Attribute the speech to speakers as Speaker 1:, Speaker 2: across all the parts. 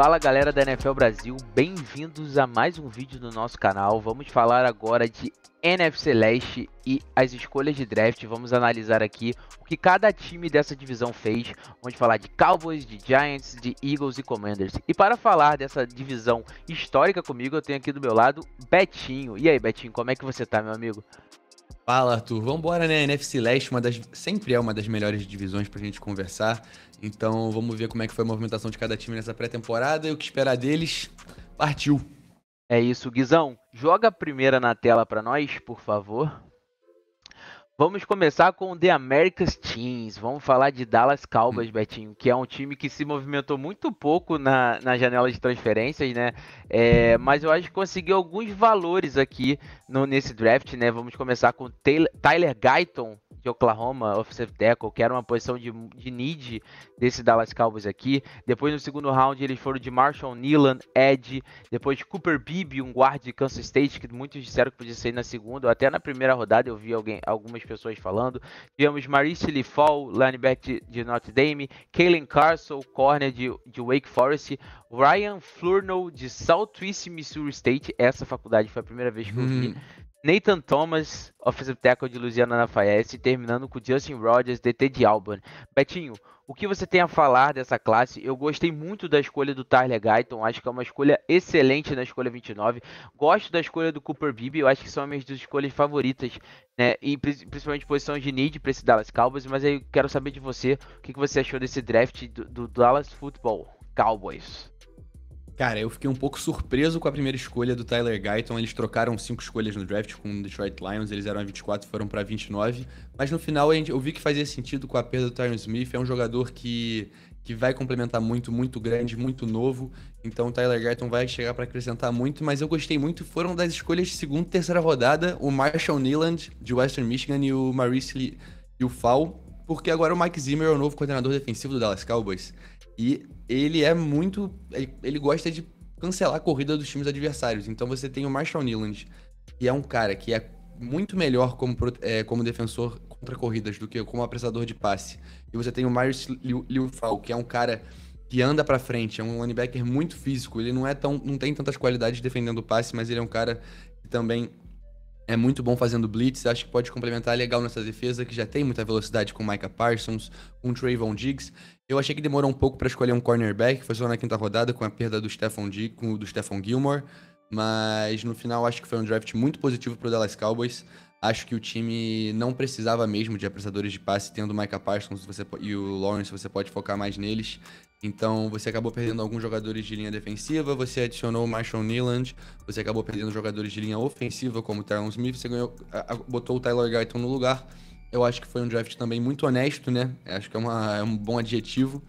Speaker 1: Fala galera da NFL Brasil, bem-vindos a mais um vídeo do nosso canal. Vamos falar agora de NFC Leste e as escolhas de draft. Vamos analisar aqui o que cada time dessa divisão fez. Vamos falar de Cowboys, de Giants, de Eagles e Commanders. E para falar dessa divisão histórica comigo, eu tenho aqui do meu lado Betinho. E aí, Betinho, como é que você tá, meu amigo? Fala, Arthur. Vambora, né? A NFC Leste
Speaker 2: uma das, sempre é uma das melhores divisões para a gente conversar. Então vamos ver como é que foi a movimentação de
Speaker 1: cada time nessa pré-temporada e o que esperar deles. Partiu! É isso, Guizão. Joga a primeira na tela para nós, por favor. Vamos começar com o The America's Teams. Vamos falar de Dallas Cowboys, Betinho, que é um time que se movimentou muito pouco na, na janela de transferências, né? É, mas eu acho que conseguiu alguns valores aqui no, nesse draft, né? Vamos começar com Taylor, Tyler Guyton, de Oklahoma, offensive tackle, que era uma posição de, de need desse Dallas Cowboys aqui. Depois no segundo round eles foram de Marshall Nealon, Ed, depois de Cooper Beebe, um guard de Kansas State, que muitos disseram que podia sair na segunda, até na primeira rodada eu vi alguém, algumas pessoas falando. Tivemos Marice Lefall, linebacker de, de Notre Dame, Kalen Carson, corner de, de Wake Forest, Ryan Flurnow de Southwest Missouri State, essa faculdade foi a primeira vez que eu vi. Hum Nathan Thomas, offensive tackle de Louisiana Lafayette, terminando com Justin Rogers, DT de Auburn. Betinho, o que você tem a falar dessa classe? Eu gostei muito da escolha do Tyler Guyton, acho que é uma escolha excelente na escolha 29. Gosto da escolha do Cooper Bibi, eu acho que são as minhas duas escolhas favoritas, né? E principalmente posição de need para esse Dallas Cowboys, mas aí eu quero saber de você, o que você achou desse draft do, do Dallas Football Cowboys? Cara, eu fiquei um pouco surpreso com a primeira escolha do Tyler Guyton. Eles
Speaker 2: trocaram cinco escolhas no draft com o Detroit Lions, eles eram a 24 e foram para 29. Mas no final eu vi que fazia sentido com a perda do Tyron Smith. É um jogador que, que vai complementar muito, muito grande, muito novo. Então o Tyler Guyton vai chegar para acrescentar muito, mas eu gostei muito. Foram das escolhas de segunda e terceira rodada, o Marshall Nealand, de Western Michigan, e o Maurice Lee, e o Fall, porque agora o Mike Zimmer é o novo coordenador defensivo do Dallas Cowboys. E ele é muito. Ele, ele, gosta de cancelar a corrida dos times adversários. Então você tem o Marshall Nealand, que é um cara que é muito melhor como, é, como defensor contra corridas do que como apressador de passe. E você tem o Myers Liufal, que é um cara que anda para frente, é um linebacker muito físico. Ele não é tão, não tem tantas qualidades defendendo o passe, mas ele é um cara que também é muito bom fazendo blitz, acho que pode complementar legal nessa defesa, que já tem muita velocidade com Micah Parsons, com Trayvon Diggs. Eu achei que demorou um pouco para escolher um cornerback, foi só na quinta rodada com a perda do Stephon, com do Stephon Gilmore, mas no final acho que foi um draft muito positivo para o Dallas Cowboys. Acho que o time não precisava mesmo de apressadores de passe, tendo o Micah Parsons você, e o Lawrence, você pode focar mais neles. Então você acabou perdendo alguns jogadores de linha defensiva, você adicionou o Marshall Nealand, você acabou perdendo jogadores de linha ofensiva, como o Tyron Smith, você ganhou, botou o Tyler Guyton no lugar. Eu acho que foi um draft também muito honesto, né? Acho que é, uma, é um bom adjetivo.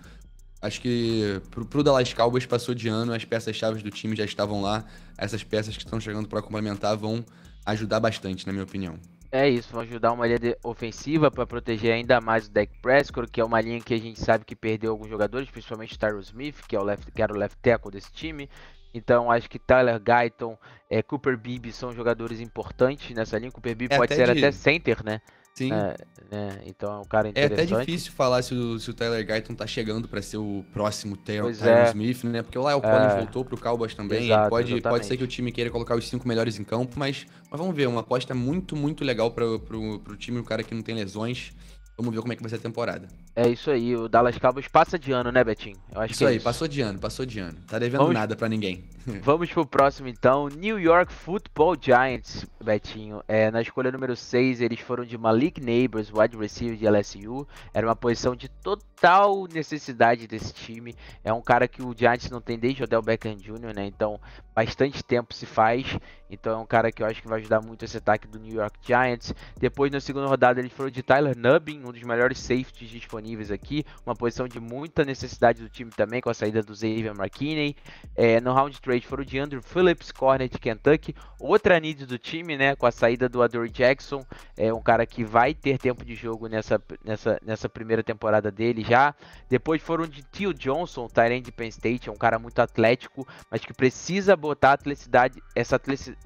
Speaker 2: Acho que pro, pro Dallas Cowboys passou de ano, as peças-chave do time já estavam lá. Essas peças que estão chegando para complementar vão ajudar bastante, na minha opinião.
Speaker 1: É isso, vão ajudar uma linha ofensiva para proteger ainda mais o Dak Prescott, que é uma linha que a gente sabe que perdeu alguns jogadores, principalmente o Smith, que, é o left, que era o left tackle desse time. Então acho que Tyler Guyton, é, Cooper Beebe são jogadores importantes nessa linha. Cooper Beebe é, pode ser de... até center, né? Sim. É, né? Então o é cara interessante. É até
Speaker 2: difícil falar se o, se o Tyler Guyton tá chegando para ser o próximo Terry é. Smith, né? Porque é o Lyle Collins é. voltou pro Cowboys também. Exato, pode, pode ser que o time queira colocar os cinco melhores em campo, mas, mas vamos ver. Uma aposta muito, muito legal para pro, pro time, um cara que não tem lesões.
Speaker 1: Vamos ver como é que vai ser a temporada. É isso aí, o Dallas Cowboys passa de ano, né, Betinho? Eu acho isso que é aí, isso. passou de ano, passou de ano. Tá devendo vamos, nada para ninguém. vamos pro próximo então, New York Football Giants, Betinho. É, na escolha número 6, eles foram de Malik Neighbors, wide receiver de LSU. Era uma posição de total necessidade desse time. É um cara que o Giants não tem desde o Odell Beckham Jr., né? Então, bastante tempo se faz. Então é um cara que eu acho que vai ajudar muito esse ataque do New York Giants. Depois, na segunda rodada, eles foram de Tyler Nubbin, um dos melhores safeties disponíveis disponíveis aqui. Uma posição de muita necessidade do time também, com a saída do Xavier McKinney. É, no round trade foram de Andrew Phillips, corner Kentucky. Outra need do time, né? Com a saída do Adore Jackson. É um cara que vai ter tempo de jogo nessa, nessa, nessa primeira temporada dele já. Depois foram de Tio Johnson, Tyrande de Penn State. É um cara muito atlético, mas que precisa botar atleticidade, essa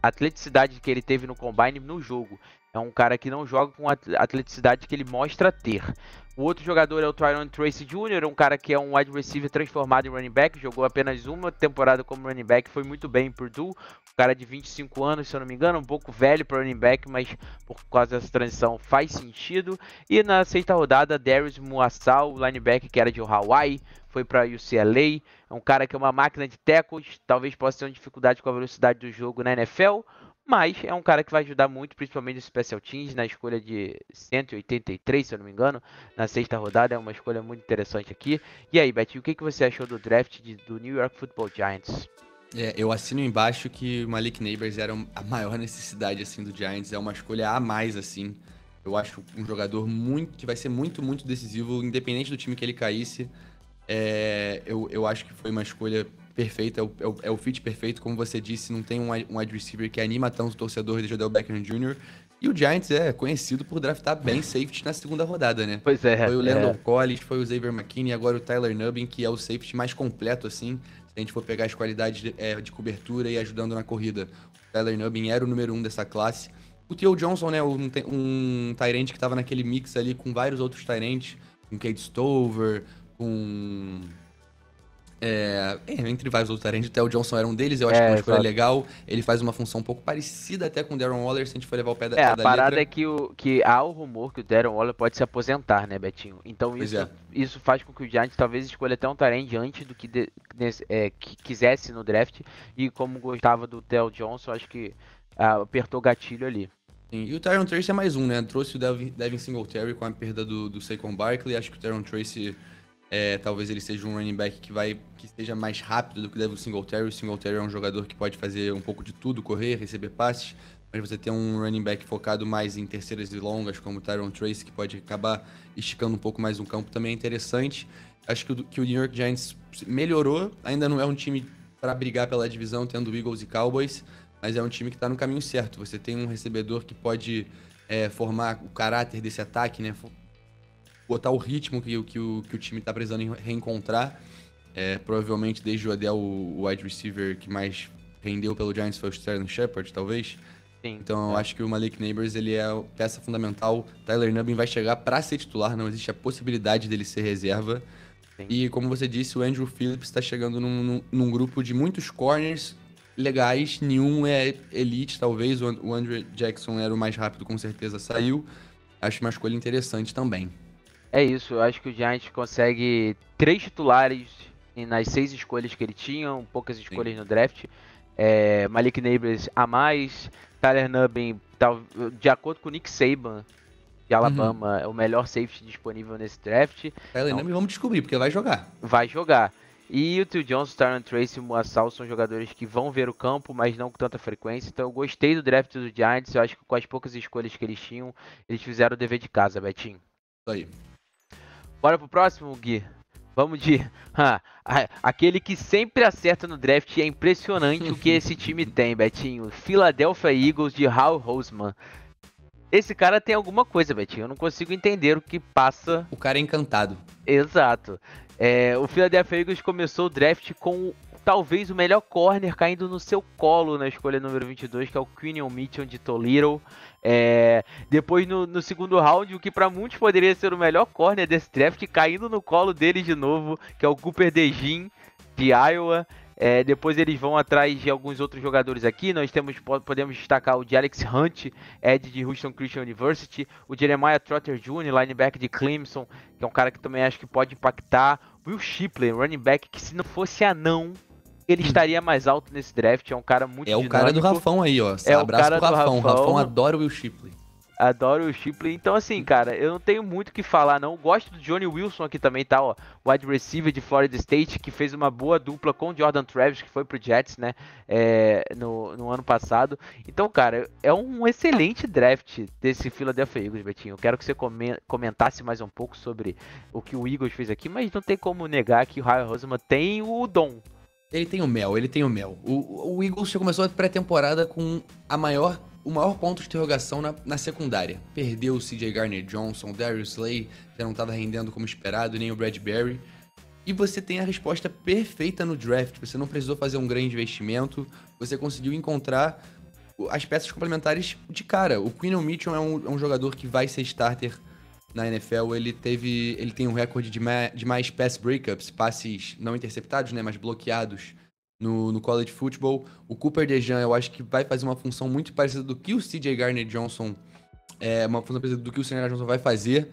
Speaker 1: atleticidade que ele teve no combine no jogo. É um cara que não joga com a atleticidade que ele mostra ter. O outro jogador é o Tyron Tracy Jr., um cara que é um wide receiver transformado em running back, jogou apenas uma temporada como running back, foi muito bem em Purdue, um cara de 25 anos, se eu não me engano, um pouco velho para running back, mas por causa dessa transição faz sentido. E na sexta rodada, Darius Muassal, linebacker que era de Hawaii, foi para UCLA, é um cara que é uma máquina de tackles, talvez possa ter uma dificuldade com a velocidade do jogo na NFL, mas é um cara que vai ajudar muito, principalmente no Special Teams, na escolha de 183, se eu não me engano, na sexta rodada. É uma escolha muito interessante aqui. E aí, Betinho, o que, que você achou do draft de, do New York Football Giants?
Speaker 2: É, eu assino embaixo que o Malik Neighbors era a maior necessidade assim do Giants, é uma escolha a mais assim. Eu acho um jogador muito que vai ser muito, muito decisivo, independente do time que ele caísse. É, eu, eu acho que foi uma escolha perfeito, é o, é o, é o fit perfeito, como você disse, não tem um, um wide receiver que anima tanto o torcedor de Jodel Beckham Jr., e o Giants é conhecido por draftar bem safety na segunda rodada, né? Pois é. Foi o é. Landon é. Collins, foi o Xavier McKinney, agora o Tyler Nubbin, que é o safety mais completo, assim. Se a gente for pegar as qualidades de, é, de cobertura e ajudando na corrida. O Tyler Nubbin era o número um dessa classe. O Theo Johnson, né? Um, um Tyrant que tava naquele mix ali com vários outros Tyrants, com Kate Stover, com é, é, entre vários outros até o Theo Johnson era um deles, eu acho é, que uma escolha exato. legal. Ele faz uma função um pouco parecida até com o Darren Waller, se a gente for levar o pé da É, pé da parada letra. é
Speaker 1: que, o, que há o rumor que o Darren Waller pode se aposentar, né, Betinho? Então isso, é. isso faz com que o Giants talvez escolha até um Tarend antes do que, de, é, que quisesse no draft. E como gostava do Theo Johnson, acho que ah, apertou o gatilho ali. Sim. E o Tyron Tracy é mais um, né? Trouxe o Devin, Devin Singletary com a perda
Speaker 2: do, do Saquon Barkley. Acho que o Tyron Tracy... É, talvez ele seja um running back que vai que seja mais rápido do que deve o Singletary. O Singletary é um jogador que pode fazer um pouco de tudo, correr, receber passes. Mas você tem um running back focado mais em terceiras e longas, como o Tyron Trace, que pode acabar esticando um pouco mais um campo, também é interessante. Acho que o, que o New York Giants melhorou. Ainda não é um time para brigar pela divisão, tendo Eagles e Cowboys, mas é um time que está no caminho certo. Você tem um recebedor que pode é, formar o caráter desse ataque, né? botar o ritmo que, que, o, que o time está precisando reencontrar. É, provavelmente desde o Adel, o wide receiver que mais rendeu pelo Giants foi o Sterling Shepard, talvez. Sim, então eu acho que o Malik Neighbors ele é peça fundamental. Tyler Nubin vai chegar para ser titular, não existe a possibilidade dele ser reserva. Sim. E como você disse, o Andrew Phillips está chegando num, num, num, grupo de muitos corners legais, nenhum é elite, talvez. o Andrew Jackson era o mais rápido, com certeza saiu. Acho uma escolha interessante também.
Speaker 1: É isso, eu acho que o Giants consegue três titulares nas seis escolhas que ele tinha, poucas escolhas Sim. no draft. É, Malik Neighbors a mais, Tyler Nubin, de acordo com o Nick Saban, de uhum. Alabama, uhum. é o melhor safety disponível nesse draft. Tyler então, vamos descobrir, porque vai jogar. Vai jogar. E o Tio Johnson, Taron Tracy e o Moassal são jogadores que vão ver o campo, mas não com tanta frequência. Então eu gostei do draft do Giants. Eu acho que com as poucas escolhas que eles tinham, eles fizeram o dever de casa, Betinho. Isso aí. Bora pro próximo, Gui. Vamos de. aquele que sempre acerta no draft é impressionante o que esse time tem, Betinho. Philadelphia Eagles de Hal Roseman. Esse cara tem alguma coisa, Betinho. Eu não consigo entender o que passa. O cara é encantado. Exato. É, o Philadelphia Eagles começou o draft com talvez o melhor corner caindo no seu colo na escolha número 22, que é o Quinion Mitchell de Toledo. É, depois no, no, segundo round, o que para muitos poderia ser o melhor corner desse draft, caindo no colo dele de novo, que é o Cooper DeJean de Iowa. É, depois eles vão atrás de alguns outros jogadores aqui. Nós temos podemos destacar o de Alex Hunt, Ed de Houston Christian University, o Jeremiah Trotter Jr., linebacker de Clemson, que é um cara que também acho que pode impactar. Will Shipley, running back, que se não fosse anão, ele hum. estaria mais alto nesse draft. É um cara muito É o cara do Rafão aí, ó. É abraço o cara pro Rafão. Do Rafão. Rafão adora o Will Shipley. Adoro o Shipley. Então, assim, cara, eu não tenho muito o que falar, não. Gosto do Johnny Wilson aqui também, tá? Ó, wide receiver de Florida State, que fez uma boa dupla com o Jordan Travis, que foi pro Jets, né? É, no, no, ano passado. Então, cara, é um excelente draft desse Philadelphia Eagles, Betinho. Eu quero que você comentasse mais um pouco sobre o que o Eagles fez aqui, mas não tem como negar que o Ryan Roseman tem o dom ele tem o mel, ele tem o mel. O, o Eagles já começou a pré-temporada com a maior,
Speaker 2: o maior ponto de interrogação na, na secundária. Perdeu o CJ Garner Johnson, o Darius Slay já não estava rendendo como esperado, nem o Bradbury. E você tem a resposta perfeita no draft. Você não precisou fazer um grande investimento, você conseguiu encontrar as peças complementares de cara. O Quinnell Mitchell é um, é um jogador que vai ser starter na NFL, ele teve. ele tem um recorde de, ma de mais pass breakups, passes não interceptados, né? Mas bloqueados no, no college football. O Cooper Dejan, eu acho que vai fazer uma função muito parecida do que o CJ Garner Johnson. É, uma função parecida do que o CJ Garner Johnson vai fazer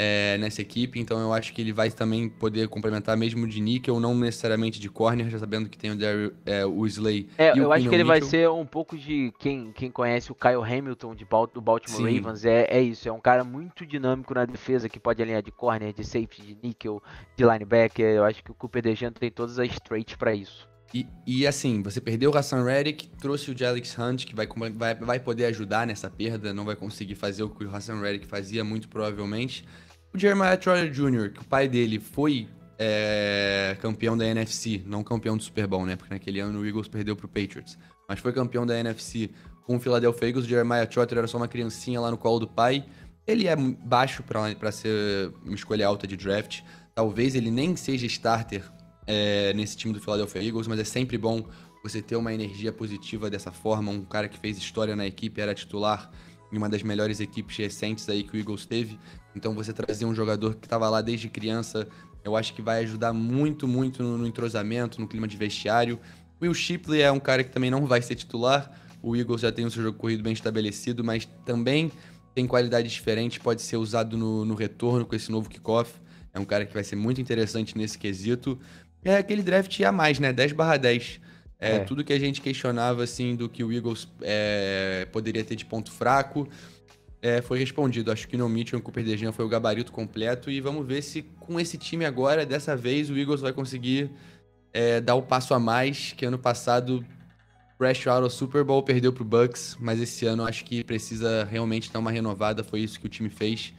Speaker 2: é, nessa equipe, então eu acho que ele vai também poder complementar mesmo de níquel, não necessariamente de corner, já sabendo que tem o, Darryl, é, eh, o Slay. É, eu o acho que ele vai ser
Speaker 1: um pouco de quem, quem conhece o Kyle Hamilton de, do Baltimore Sim. Ravens, é, é isso, é um cara muito dinâmico na defesa, que pode alinhar de corner, de safety, de níquel, de linebacker, eu acho que o Cooper DeJean tem todas as traits para isso. E, e, assim, você perdeu o Hassan Reddick, trouxe o Alex Hunt, que vai, vai,
Speaker 2: vai poder ajudar nessa perda, não vai conseguir fazer o que o Hassan Reddick fazia, muito provavelmente o Jeremiah Troyer Jr., que o pai dele foi é, campeão da NFC, não campeão do Super Bowl, né? Porque naquele ano o Eagles perdeu pro Patriots. Mas foi campeão da NFC com o Philadelphia Eagles. O Jeremiah Trotter era só uma criancinha lá no colo do pai. Ele é baixo para ser uma escolha alta de draft. Talvez ele nem seja starter é, nesse time do Philadelphia Eagles, mas é sempre bom você ter uma energia positiva dessa forma. Um cara que fez história na equipe, era titular em uma das melhores equipes recentes aí que o Eagles teve. Então você trazer um jogador que estava lá desde criança, eu acho que vai ajudar muito, muito no entrosamento, no clima de vestiário. Will Shipley é um cara que também não vai ser titular. O Eagles já tem o seu jogo corrido bem estabelecido, mas também tem qualidade diferente, pode ser usado no, no retorno com esse novo kickoff. É um cara que vai ser muito interessante nesse quesito. É aquele draft a mais, né? 10 barra 10. É, é. Tudo que a gente questionava, assim, do que o Eagles é, poderia ter de ponto fraco, é, foi respondido. Acho que no Mitchell e o Cooper DeJean foi o gabarito completo e vamos ver se com esse time agora, dessa vez, o Eagles vai conseguir é, dar o um passo a mais, que ano passado O Super Bowl perdeu pro Bucks, mas esse ano acho que precisa realmente dar uma renovada, foi isso que o time fez.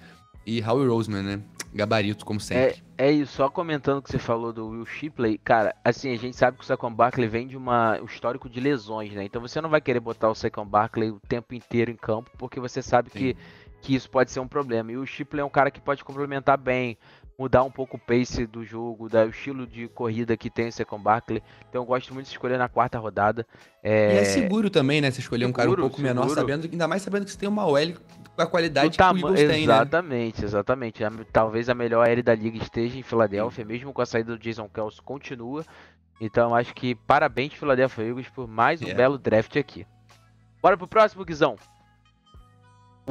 Speaker 2: E Howie Roseman, né? Gabarito, como é, sempre.
Speaker 1: É, é isso, só comentando que você falou do Will Shipley, cara, assim, a gente sabe que o Saquon Barkley vem de uma, um histórico de lesões, né? Então você não vai querer botar o Saquon Barkley o tempo inteiro em campo, porque você sabe que, que isso pode ser um problema. E o Shipley é um cara que pode complementar bem mudar um pouco o pace do jogo, da, o estilo de corrida que tem o Second Barkley. Então eu gosto muito de escolher na quarta rodada. É... E é seguro também, né? Você escolher seguro, um cara um pouco seguro. menor, sabendo,
Speaker 2: ainda mais sabendo que você tem uma OL com a qualidade tam... que o Eagles tem,
Speaker 1: Exatamente, né? exatamente. Talvez a melhor L da liga esteja em Filadélfia, Sim. mesmo com a saída do Jason Kelsey continua. Então acho que parabéns, Philadelphia Eagles, por mais um yeah. É. belo draft aqui. Bora pro próximo, Guizão.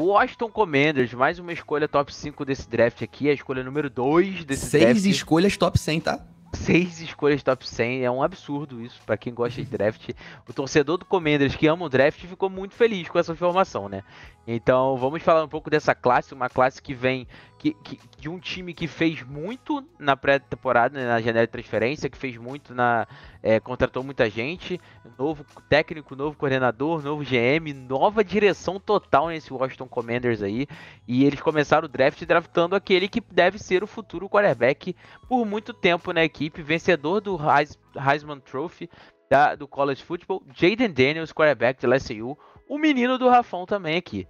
Speaker 1: Washington Commanders, mais uma escolha top 5 desse draft aqui, a escolha número 2 desse Seis draft. Seis escolhas
Speaker 2: top 100, tá?
Speaker 1: Seis escolhas top 100, é um absurdo isso para quem gosta de draft. O torcedor do Commanders que ama o draft ficou muito feliz com essa informação, né? Então, vamos falar um pouco dessa classe, uma classe que vem que, que, de um time que fez muito na pré-temporada, né, na janela de transferência, que fez muito na. É, contratou muita gente, novo técnico, novo coordenador, novo GM, nova direção total nesse Washington Commanders aí. E eles começaram o draft draftando aquele que deve ser o futuro quarterback por muito tempo na equipe, vencedor do Heis, Heisman Trophy. Da, do College Football, Jaden Daniels, quarterback de LSU, o menino do Rafão também aqui.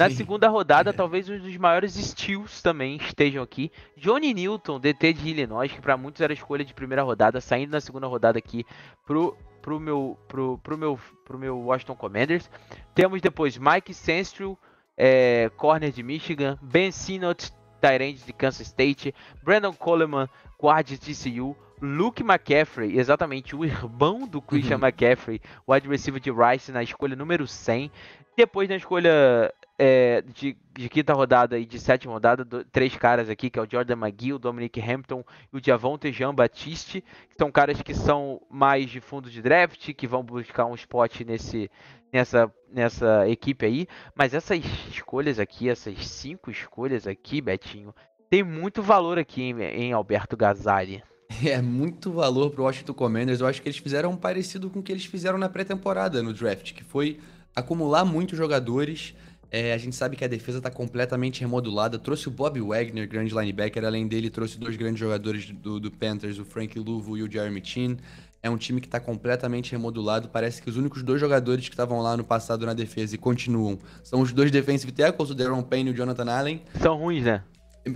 Speaker 1: Na Sim. segunda rodada, é. talvez um dos maiores steals também estejam aqui. Johnny Newton, DT de Illinois, que para muitos era escolha de primeira rodada, saindo na segunda rodada aqui pro pro meu pro, pro meu pro meu Washington Commanders. Temos depois Mike Senstril, é, corner de Michigan, Ben Sinot, tight de Kansas State, Brandon Coleman, guard de TCU, Luke McCaffrey, exatamente o irmão do Christian uhum. McCaffrey, wide receiver de Rice na escolha número 100. Depois na escolha é, de, de, quinta rodada e de sétima rodada, do, três caras aqui, que é o Jordan McGee, o Dominic Hampton e o Diavonte Jean Batiste, que são caras que são mais de fundo de draft, que vão buscar um spot nesse, nessa, nessa equipe aí. Mas essas escolhas aqui, essas cinco escolhas aqui, Betinho, tem muito valor aqui em, em Alberto Gazzari.
Speaker 2: É muito valor para o Washington Commanders. Eu acho que eles fizeram um parecido com o que eles fizeram na pré-temporada no draft, que foi acumular muitos jogadores é, a gente sabe que a defesa está completamente remodulada. Trouxe o Bob Wagner, grande linebacker. Além dele, trouxe dois grandes jogadores do, do Panthers, o Frank Luvo e o Jeremy Chin. É um time que está completamente remodulado. Parece que os únicos dois jogadores que estavam lá no passado na defesa e continuam são os dois defensive tackles, o Darren Payne e o Jonathan Allen. São ruins, né?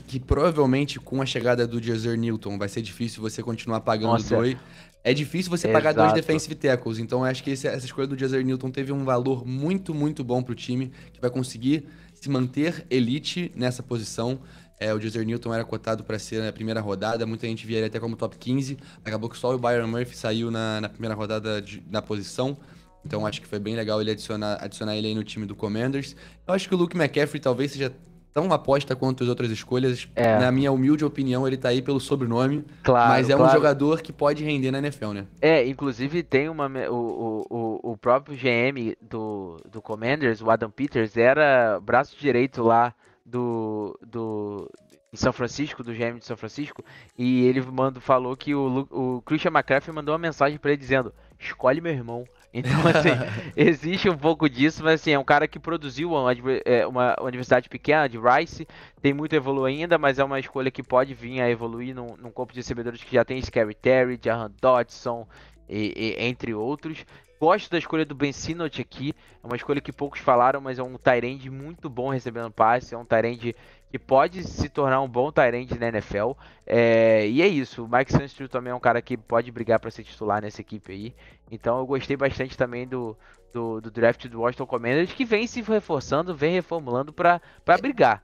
Speaker 2: que provavelmente com a chegada do Jazer Newton vai ser difícil você continuar pagando Nossa. dois. É difícil você Exato. pagar dois defensive tackles. Então acho que esse, essa escolha do Jazer Newton teve um valor muito, muito bom para o time, que vai conseguir se manter elite nessa posição. É, o Jazer Newton era cotado para ser na primeira rodada, muita gente via ele até como top 15. Acabou que só o Byron Murphy saiu na, na primeira rodada de, na posição. Então acho que foi bem legal ele adicionar, adicionar ele aí no time do Commanders. Eu acho que o Luke McCaffrey talvez seja tão aposta quanto as outras escolhas. É. Na minha humilde opinião, ele tá aí pelo sobrenome. Claro, mas é claro. um jogador que pode render na NFL, né?
Speaker 1: É, inclusive tem uma. O, o, o próprio GM do, do Commanders, o Adam Peters, era braço direito lá do. do em São Francisco, do GM de São Francisco, e ele mando, falou que o, o Christian McCaffrey mandou uma mensagem para ele dizendo: escolhe meu irmão. Então, assim, existe um pouco disso, mas assim, é um cara que produziu uma, é, uma, universidade pequena de Rice, tem muito a evoluir ainda, mas é uma escolha que pode vir a evoluir num, num corpo de recebedores que já tem Scary Terry, Jahan Dodson, e, e, entre outros. Gosto da escolha do Ben Sinot aqui, é uma escolha que poucos falaram, mas é um Tyrande muito bom recebendo passe, é um Tyrande e pode se tornar um bom Tyrande na NFL. É, e é isso. O Mike Sunstrew também é um cara que pode brigar para ser titular nessa equipe aí. Então eu gostei bastante também do, do, do draft do Washington Commanders, que vem se reforçando, vem reformulando para brigar.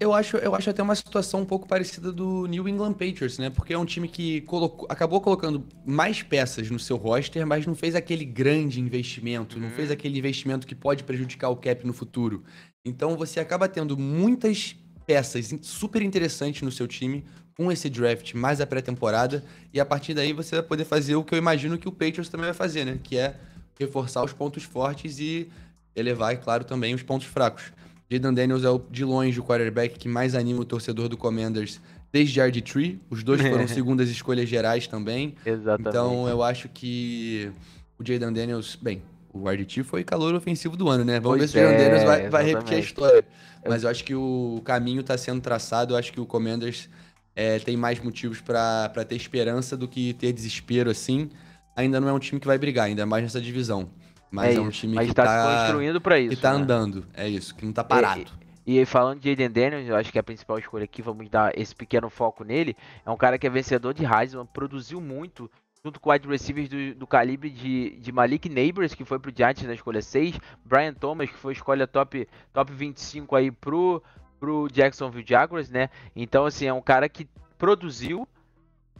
Speaker 2: Eu acho, eu acho até uma situação um pouco parecida do New England Patriots, né? Porque é um time que colocou, acabou colocando mais peças no seu roster, mas não fez aquele grande investimento, uhum. não fez aquele investimento que pode prejudicar o cap no futuro. Então você acaba tendo muitas peças super interessantes no seu time com esse draft mais a pré-temporada. E a partir daí você vai poder fazer o que eu imagino que o Patriots também vai fazer, né? Que é reforçar os pontos fortes e elevar, é claro, também os pontos fracos. Jaden Daniels é o, de longe o quarterback que mais anima o torcedor do Commanders desde Ard Tree. Os dois foram segundas escolhas gerais também. Exatamente. Então eu acho que o Jaden Daniels, bem, o Arditi foi calor ofensivo do ano, né? Vamos pois ver é, se o Jandeiras é, vai, vai, repetir a história. É. Mas eu acho que o caminho está sendo traçado, eu acho que o Commanders é, tem mais motivos para ter esperança do que ter desespero, assim. Ainda não é um time que vai brigar, ainda mais nessa divisão. Mas é, é um time mas que está tá, tá construindo para isso. Que está né? andando, é isso, que não está parado.
Speaker 1: E, e, falando de Aiden Daniels, eu acho que é a principal escolha aqui, vamos dar esse pequeno foco nele. É um cara que é vencedor de Heisman, produziu muito junto com wide receivers do, do calibre de, de, Malik Neighbors, que foi pro Giants na escolha 6, Brian Thomas, que foi escolha top, top 25 aí pro, pro Jacksonville Jaguars, né? Então, assim, é um cara que produziu,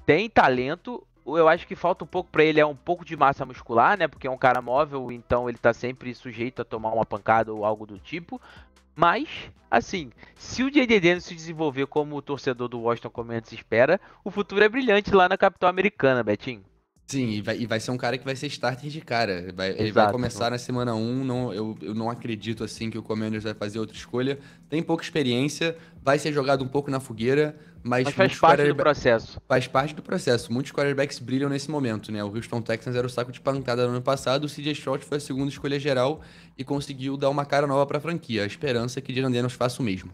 Speaker 1: tem talento, eu acho que falta um pouco para ele é um pouco de massa muscular, né? Porque é um cara móvel, então ele tá sempre sujeito a tomar uma pancada ou algo do tipo. Mas, assim, se o JD se desenvolver como o torcedor do Washington Comandos espera, o futuro é brilhante lá na capital americana, Betinho. Sim, e vai, e vai ser um cara que vai ser starter de cara. Vai, ele vai começar na
Speaker 2: semana 1. Um, não, eu, eu não acredito assim que o Commanders vai fazer outra escolha. Tem pouca experiência, vai ser jogado um pouco na fogueira, mas, mas faz parte do processo. Faz parte do processo. Muitos quarterbacks brilham nesse momento, né? O Houston Texans era o saco de pancada no ano passado, o CJ Stroud foi a segunda escolha geral e conseguiu dar uma
Speaker 1: cara nova para a franquia. A esperança é que Jalen Daniels faça o mesmo.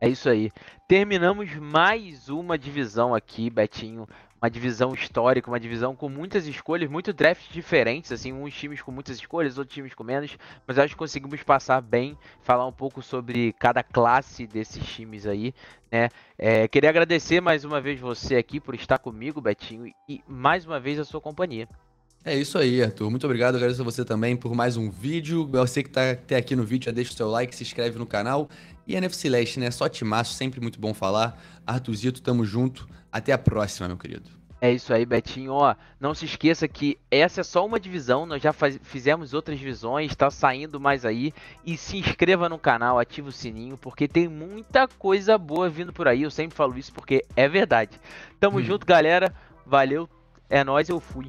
Speaker 1: É isso aí. Terminamos mais uma divisão aqui, Betinho uma divisão histórica, uma divisão com muitas escolhas, muito drafts diferentes, assim, uns times com muitas escolhas, outros times com menos, mas acho que conseguimos passar bem, falar um pouco sobre cada classe desses times aí, né? É, queria agradecer mais uma vez você aqui por estar comigo, Betinho, e mais uma vez a sua companhia.
Speaker 2: É isso aí, Arthur. Muito obrigado. Agradeço a você também por mais um vídeo. Você que está até aqui no vídeo, já deixa o seu like, se inscreve no canal e NFC Leste, né? Só timaço, sempre muito bom falar. Artuzito, tamo junto. Até a próxima, meu querido. É isso aí, Betinho.
Speaker 1: Ó, não se esqueça que essa é só uma divisão, nós já faz, fizemos outras divisões, tá saindo mais aí. E se inscreva no canal, ativa o sininho, porque tem muita coisa boa vindo por aí. Eu sempre falo isso porque é verdade. Tamo hum. junto, galera. Valeu, é nóis, eu fui.